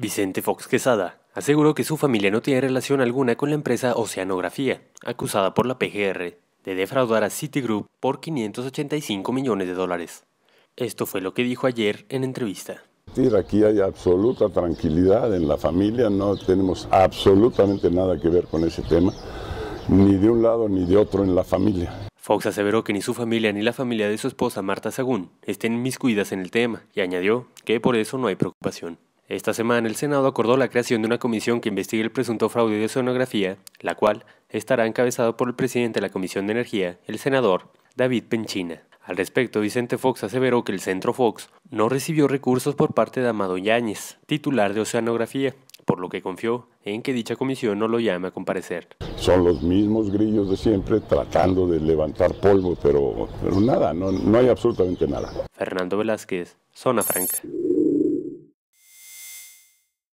Vicente Fox Quesada aseguró que su familia no tiene relación alguna con la empresa Oceanografía, acusada por la PGR de defraudar a Citigroup por 585 millones de dólares. Esto fue lo que dijo ayer en entrevista. Aquí hay absoluta tranquilidad en la familia, no tenemos absolutamente nada que ver con ese tema, ni de un lado ni de otro en la familia. Fox aseveró que ni su familia ni la familia de su esposa Marta Sagún estén inmiscuidas en el tema y añadió que por eso no hay preocupación. Esta semana el Senado acordó la creación de una comisión que investigue el presunto fraude de oceanografía, la cual estará encabezado por el presidente de la Comisión de Energía, el senador David Penchina. Al respecto, Vicente Fox aseveró que el Centro Fox no recibió recursos por parte de Amado Yáñez, titular de Oceanografía, por lo que confió en que dicha comisión no lo llame a comparecer. Son los mismos grillos de siempre tratando de levantar polvo, pero, nada, no, no hay absolutamente nada. Fernando Velázquez, Zona Franca.